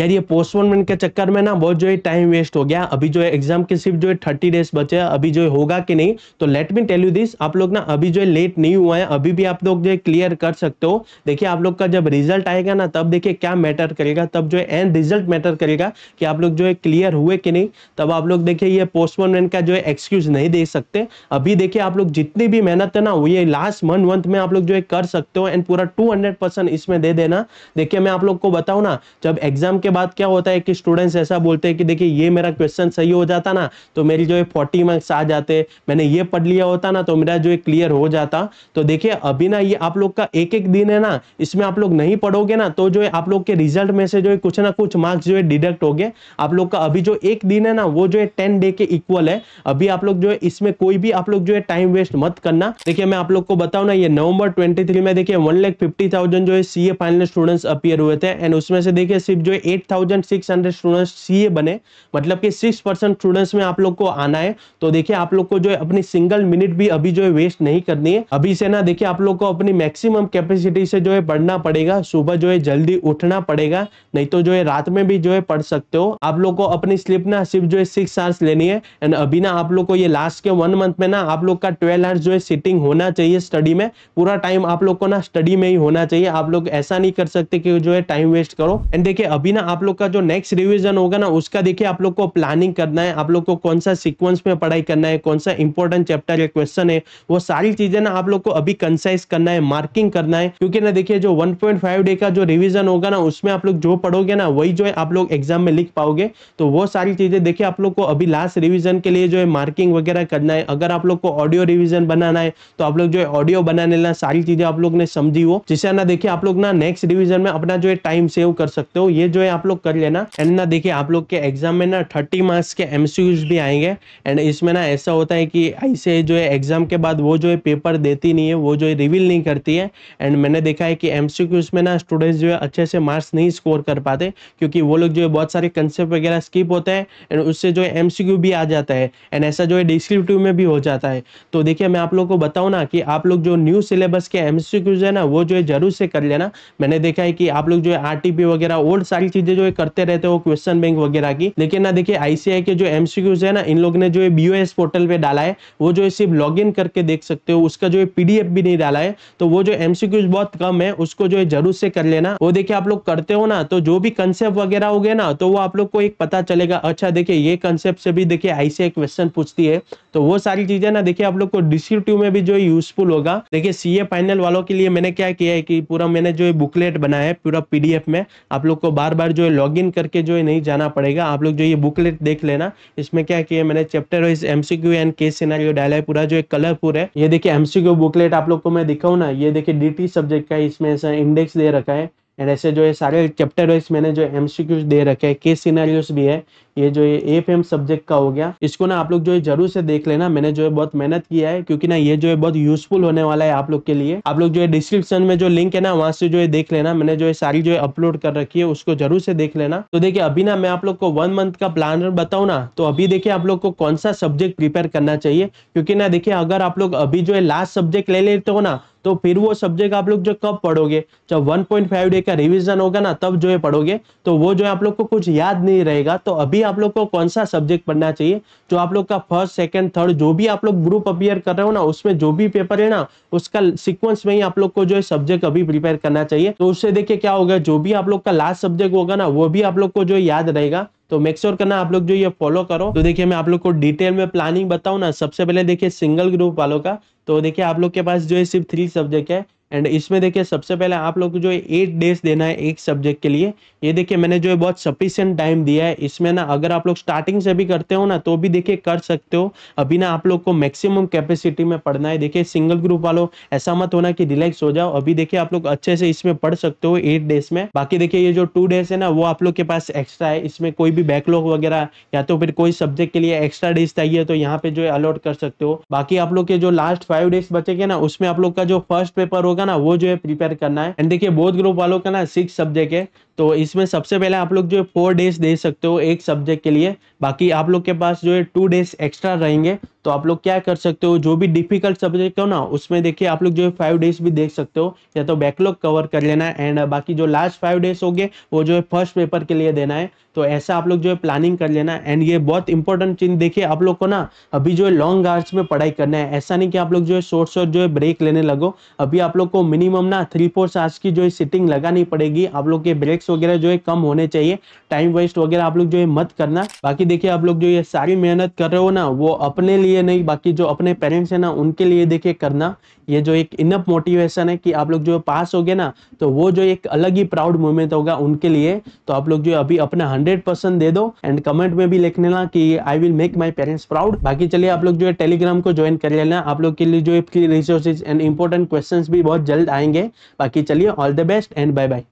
यार ये पोस्टपोनमेंट के चक्कर में ना बहुत जो है टाइम वेस्ट हो गया अभी जो है एग्जाम के सिर्फ जो है थर्टी डेज बचे हैं अभी जो है होगा कि नहीं तो let me tell you this आप लोग ना अभी जो है लेट नहीं हुआ है अभी भी आप लोग जो है क्लियर कर सकते हो देखिए आप लोग का जब रिजल्ट आएगा ना तब देखिए क्या मैटर करेगा तब जो है एंड रिजल्ट मैटर करेगा कि आप लोग जो है क्लियर हुए कि नहीं तब आप लोग देखिए ये पोस्टपोनमेंट का जो है एक्सक्यूज नहीं दे सकते अभी देखिए आप लोग जितनी भी मेहनत है ना वो ये लास्ट मंथ मंथ में आप लोग जो है कर सकते हो एंड पूरा टू इसमें दे देना देखिए मैं आप लोग को बताऊँ ना जब एग्जाम के बाद क्या होता है कि स्टूडेंट्स ऐसा बोलते हैं कि देखिए ये मेरा क्वेश्चन सही हो जाता ना तो मेरी जो है फोर्टी मार्क्स आ जाते मैंने ये पढ़ लिया होता ना तो मेरा जो है क्लियर हो जाता तो देखिए अभी ना ये आप लोग का एक एक दिन है ना इसमें आप लोग नहीं पढ़ोगे ना तो जो है आप लोग के रिजल्ट में से जो है कुछ ना कुछ मार्क्स जो है डिडक्ट हो गए आप लोग का अभी जो एक दिन है ना वो जो है टेन डे के इक्वल है अभी आप लोग जो है इसमें कोई भी आप लोग जो है टाइम वेस्ट मत करना देखिए मैं आप लोग को बताऊं ना ये नवंबर ट्वेंटी में देखिए वन लैख फिफ्टी जो है सीए फाइनल स्टूडेंट्स अपियर हुए थे एंड उसमें से देखिए सिर्फ जो है 8600 स्टूडेंट्स सीए बने मतलब कि 6 परसेंट स्टूडेंट्स में आप लोग को आना है तो देखिए आप लोग को जो है अपनी सिंगल मिनट भी अभी जो है वेस्ट नहीं करनी है अभी से ना देखिए आप लोग को अपनी मैक्सिमम कैपेसिटी से जो है पढ़ना पड़ेगा सुबह जो है जल्दी उठना पड़ेगा नहीं तो जो है रात में भी जो है पढ़ सकते हो आप लोग को अपनी स्लिप ना सिर्फ जो है सिक्स आवर्स लेनी है एंड अभी ना आप लोग को ये लास्ट के वन मंथ में ना आप लोग का ट्वेल्व आवर्स जो है सिटिंग होना चाहिए स्टडी में पूरा टाइम आप लोग को ना स्टडी में ही होना चाहिए आप लोग ऐसा नहीं कर सकते कि जो है टाइम वेस्ट करो एंड देखिए अभी ना ना आप लोग का जो नेक्स्ट रिविजन होगा ना उसका देखिए आप लोग को प्लानिंग करना है आप लोग को कौन सा सीक्वेंस में पढ़ाई करना है कौन सा इंपॉर्टेंट चैप्टर या क्वेश्चन है वो सारी चीजें ना आप लोग को अभी कंसाइज करना है मार्किंग करना है क्योंकि ना देखिए जो 1.5 डे का जो रिविजन होगा ना उसमें आप लोग जो पढ़ोगे ना वही जो है आप लोग एग्जाम में लिख पाओगे तो वो सारी चीजें देखिए आप लोग को अभी लास्ट रिविजन के लिए जो है मार्किंग वगैरह करना है अगर आप लोग को ऑडियो रिविजन बनाना है तो आप लोग जो है ऑडियो बनाने लेना सारी चीजें आप लोग ने समझी हो जिससे ना देखिए आप लोग ना नेक्स्ट रिविजन में अपना जो है टाइम सेव कर सकते हो ये जो है आप लोग कर लेना एंड ना देखिए आप लोग के एग्जाम में ना थर्टी मार्क्स के एमसीक्यूज भी आएंगे एंड इसमें ना ऐसा होता है कि ऐसे जो है एग्जाम के बाद वो जो है पेपर देती नहीं है वो जो है रिविल नहीं करती है एंड मैंने देखा है कि एम में ना स्टूडेंट्स जो है अच्छे से मार्क्स नहीं स्कोर कर पाते क्योंकि वो लोग जो है बहुत सारे कंसेप्ट वगैरह स्किप होते हैं एंड उससे जो है एम भी आ जाता है एंड ऐसा जो है डिस्क्रिप्टिव में भी हो जाता है तो देखिए मैं आप लोग को बताऊँ ना कि आप लोग जो न्यू सिलेबस के एम है ना वो जो है जरूर से कर लेना मैंने देखा है कि आप लोग जो है आर वगैरह ओल्ड सारी चीजें जो करते रहते हो क्वेश्चन बैंक वगैरह की लेकिन ना देखिए आईसीआई के जो एमसीक्यूज है ना इन लोग ने जो बीओएस पोर्टल पे डाला है वो जो है सिर्फ लॉग करके देख सकते हो उसका जो है पीडीएफ भी नहीं डाला है तो वो जो एमसीक्यूज बहुत कम है उसको जो है जरूर से कर लेना वो देखिए आप लोग करते हो ना तो जो भी कंसेप्ट वगैरह हो गया ना तो वो आप लोग को एक पता चलेगा अच्छा देखिए ये कंसेप्ट से भी देखिए आईसीआई क्वेश्चन पूछती है तो वो सारी चीजें ना देखिये आप लोग को डिस्क्रिप्टिव में भी जो यूजफुल होगा देखिए सीए फाइनल वालों के लिए मैंने क्या किया है कि पूरा मैंने जो बुकलेट बनाया है पूरा पीडीएफ में आप लोग को बार बार पर जो है लॉगिन करके जो है नहीं जाना पड़ेगा आप लोग जो ये बुकलेट देख लेना इसमें क्या किया मैंने chapter wise MCQ and case scenario डाला है पूरा जो एक कलरफुल है ये देखिए एमसीक्यू बुकलेट आप लोग को मैं दिखाऊँ ना ये देखिए डी सब्जेक्ट का इसमें ऐसा इंडेक्स दे रखा है एंड ऐसे जो है सारे चैप्टर वाइज मैंने जो एमसीक्यूज दे रखे हैं केस सीनारियोज भी है ये जो ये एफ एम सब्जेक्ट का हो गया इसको ना आप लोग जो है जरूर से देख लेना मैंने जो है बहुत मेहनत किया है क्योंकि ना ये जो है बहुत यूजफुल होने वाला है आप लोग के लिए आप लोग जो है डिस्क्रिप्शन में जो लिंक है ना वहां से जो है देख लेना मैंने जो है सारी जो है अपलोड कर रखी है उसको जरूर से देख लेना तो देखिये अभी ना मैं आप लोग को वन मंथ का प्लान बताऊ ना तो अभी देखिए आप लोग को कौन सा सब्जेक्ट प्रिपेयर करना चाहिए क्योंकि ना देखिये अगर आप लोग अभी जो है लास्ट सब्जेक्ट ले लेते हो ना तो फिर वो सब्जेक्ट आप लोग जो कब पढ़ोगे जब 1.5 डे का रिवीजन होगा ना तब जो है पढ़ोगे तो वो जो है आप लोग को कुछ याद नहीं रहेगा तो अभी अभी आप लोग को कौन सा सब्जेक्ट पढ़ना चाहिए जो आप लोग का फर्स्ट सेकंड थर्ड जो भी आप लोग ग्रुप अपियर कर रहे हो ना उसमें जो भी पेपर है ना उसका सिक्वेंस में ही आप लोग को जो है सब्जेक्ट अभी प्रिपेयर करना चाहिए तो उससे देखिए क्या होगा जो भी आप लोग का लास्ट सब्जेक्ट होगा ना वो भी आप लोग को जो याद रहेगा तो मेक श्योर करना आप लोग जो ये फॉलो करो तो देखिए मैं आप लोग को डिटेल में प्लानिंग बताऊँ ना सबसे पहले देखिए सिंगल ग्रुप वालों का तो देखिए आप लोग के पास जो है सिर्फ थ्री सब्जेक्ट है एंड इसमें देखिए सबसे पहले आप लोग को जो एट डेज देना है एक सब्जेक्ट के लिए ये देखिए मैंने जो है बहुत सफिशियंट टाइम दिया है इसमें ना अगर आप लोग स्टार्टिंग से भी करते हो ना तो भी देखिए कर सकते हो अभी ना आप लोग को मैक्सिमम कैपेसिटी में पढ़ना है देखिए सिंगल ग्रुप वालों ऐसा मत होना कि रिलैक्स हो जाओ अभी देखिए आप लोग अच्छे से इसमें पढ़ सकते हो एट डेज में बाकी देखिये ये जो टू डेज है ना वो आप लोग के पास एक्स्ट्रा है इसमें कोई भी भी बैकलॉग वगैरह या तो फिर कोई सब्जेक्ट के लिए एक्स्ट्रा डेज चाहिए तो यहाँ पे जो है अलॉट कर सकते हो बाकी आप लोग के जो लास्ट फाइव डेज बचेंगे ना उसमें आप लोग का जो फर्स्ट पेपर होगा ना वो जो है प्रिपेयर करना है एंड देखिए बोध ग्रुप वालों का ना सिक्स सब्जेक्ट है तो इसमें सबसे पहले आप लोग जो है फोर डेज दे सकते हो एक सब्जेक्ट के लिए बाकी आप लोग के पास जो है टू डेज एक्स्ट्रा रहेंगे तो आप लोग क्या कर सकते हो जो भी डिफिकल्ट सब्जेक्ट हो ना उसमें देखिए आप लोग जो है फाइव डेज भी देख सकते हो या तो बैकलॉग कवर कर लेना है एंड बाकी जो लास्ट फाइव डेज हो गए वो जो है फर्स्ट पेपर के लिए देना है तो ऐसा आप लोग जो है प्लानिंग कर लेना एंड ये बहुत इंपॉर्टेंट चीज देखिए आप लोग को ना अभी जो है लॉन्ग आवर्स में पढ़ाई करना है ऐसा नहीं कि आप लोग जो है शॉर्ट शॉर्ट जो है ब्रेक लेने लगो अभी आप लोग को मिनिमम ना थ्री फोर आवर्स की जो है सिटिंग लगानी पड़ेगी आप लोग के ब्रेक्स वगैरह जो है कम होने चाहिए टाइम वेस्ट वगैरह आप लोग जो है मत करना बाकी देखिए आप लोग जो ये सारी मेहनत कर रहे हो ना वो अपने लिए लिए नहीं बाकी जो अपने पेरेंट्स हैं ना उनके लिए देखिए करना ये जो एक इनफ मोटिवेशन है कि आप लोग जो पास हो गए ना तो वो जो एक अलग ही प्राउड मोमेंट होगा उनके लिए तो आप लोग जो अभी अपना हंड्रेड परसेंट दे दो एंड कमेंट में भी लिख लेना की I will make my parents proud बाकी चलिए आप लोग जो है टेलीग्राम को ज्वाइन कर लेना आप लोग के लिए जो रिसोर्सेज एंड इंपॉर्टेंट क्वेश्चन भी बहुत जल्द आएंगे बाकी चलिए all the best and bye bye